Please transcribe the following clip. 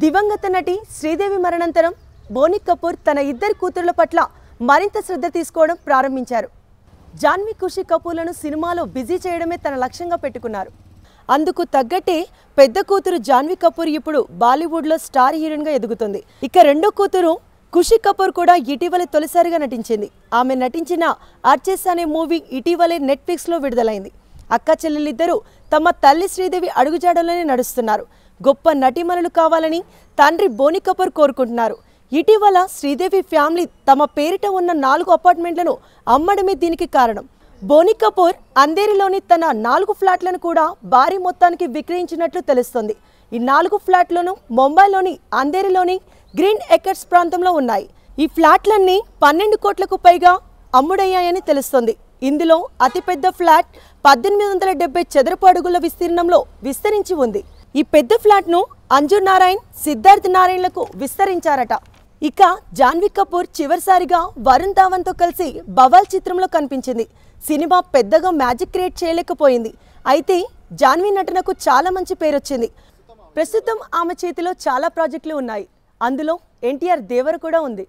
దివంగత నటి శ్రీదేవి మరణంతరం బోని కపూర్ తన ఇద్దరు కూతురుల పట్ల మరింత శ్రద్ధ తీసుకోవడం ప్రారంభించారు జాన్వి ఖుషి కపూర్లను సినిమాలో బిజీ చేయడమే తన లక్ష్యంగా పెట్టుకున్నారు అందుకు తగ్గట్టే పెద్ద కూతురు జాన్వి కపూర్ ఇప్పుడు బాలీవుడ్లో స్టార్ హీరోయిన్గా ఎదుగుతుంది ఇక రెండో కూతురు ఖుషి కపూర్ కూడా ఇటీవలే తొలిసారిగా నటించింది ఆమె నటించిన అర్చెస్ అనే మూవీ ఇటీవలే నెట్ఫ్లిక్స్లో విడుదలైంది అక్క చెల్లెలిద్దరూ తమ తల్లి శ్రీదేవి అడుగుజాడలోనే నడుస్తున్నారు గొప్ప నటిమణులు కావాలని తండ్రి బోని కపూర్ కోరుకుంటున్నారు ఇటీవల శ్రీదేవి ఫ్యామిలీ తమ పేరిట ఉన్న నాలుగు అపార్ట్మెంట్లను అమ్మడమే దీనికి కారణం బోని కపూర్ అందేరిలోని తన నాలుగు ఫ్లాట్లను కూడా భారీ మొత్తానికి విక్రయించినట్లు తెలుస్తోంది ఈ నాలుగు ఫ్లాట్లను ముంబైలోని అందేరిలోని గ్రీన్ ఎకర్స్ ప్రాంతంలో ఉన్నాయి ఈ ఫ్లాట్లన్నీ పన్నెండు కోట్లకు పైగా అమ్ముడయ్యాయని తెలుస్తోంది ఇందులో అతిపెద్ద ఫ్లాట్ పద్దెనిమిది వందల డెబ్బై చదరపు అడుగుల విస్తీర్ణంలో విస్తరించి ఉంది ఈ పెద్ద ఫ్లాట్ను అంజున్ నారాయణ్ సిద్ధార్థ్ నారాయణలకు విస్తరించారట ఇక జాన్వీ కపూర్ చివరిసారిగా వరుణ్ ధావన్తో కలిసి బవాల్ చిత్రంలో కనిపించింది సినిమా పెద్దగా మ్యాజిక్ క్రియేట్ చేయలేకపోయింది అయితే జాన్వీ నటనకు చాలా మంచి పేరు వచ్చింది ప్రస్తుతం ఆమె చేతిలో చాలా ప్రాజెక్టులు ఉన్నాయి అందులో ఎన్టీఆర్ దేవర కూడా ఉంది